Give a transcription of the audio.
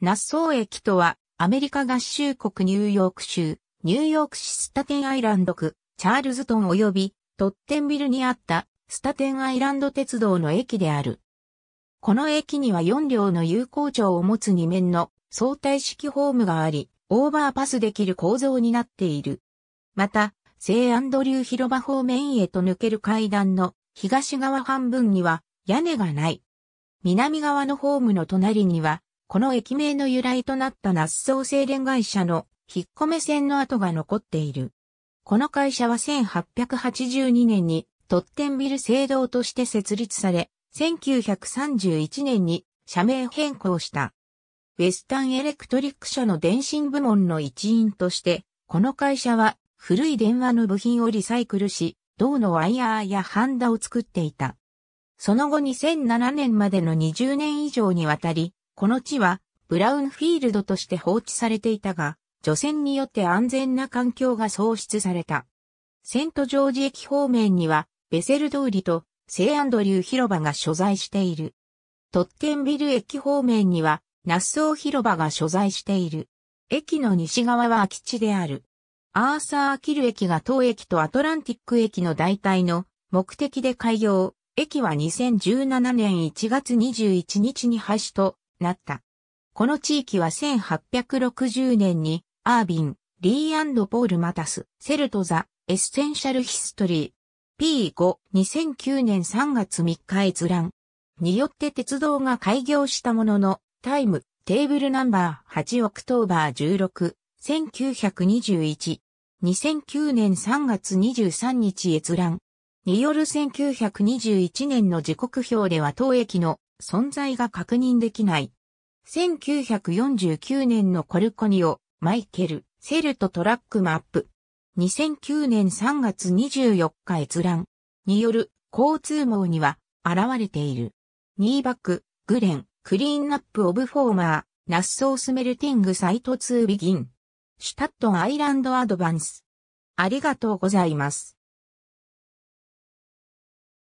ナッソー駅とは、アメリカ合衆国ニューヨーク州、ニューヨーク市スタテンアイランド区、チャールズトン及びトッテンビルにあったスタテンアイランド鉄道の駅である。この駅には4両の有効長を持つ2面の相対式ホームがあり、オーバーパスできる構造になっている。また、聖アンドリュー広場方面へと抜ける階段の東側半分には屋根がない。南側のホームの隣にはこの駅名の由来となった那須総製電会社の引っ込め線の跡が残っている。この会社は1882年に特典ビル制度として設立され、1931年に社名変更した。ウェスタンエレクトリック社の電信部門の一員として、この会社は古い電話の部品をリサイクルし、銅のワイヤーやハンダを作っていた。その後2007年までの20年以上にわたり、この地はブラウンフィールドとして放置されていたが、除染によって安全な環境が創出された。セントジョージ駅方面には、ベセル通りとセイアンドリュー広場が所在している。トッテンビル駅方面には、ナッソー広場が所在している。駅の西側は空き地である。アーサー・キル駅が当駅とアトランティック駅の代替の目的で開業。駅は2017年1月21日に廃止となった。この地域は1860年にアービン、リーポール・マタス、セルトザ、エッセンシャル・ヒストリー、P5、2009年3月3日閲覧によって鉄道が開業したものの、タイム、テーブルナンバー8オクトーバー16、1921、2009年3月23日閲覧による1921年の時刻表では当駅の存在が確認できない。1949年のコルコニオ、マイケル、セルトトラックマップ。2009年3月24日閲覧による交通網には現れている。ニーバック、グレン、クリーンナップオブフォーマー、ナッソースメルティングサイト2ビギン。シュタットンアイランドアドバンス。ありがとうございます。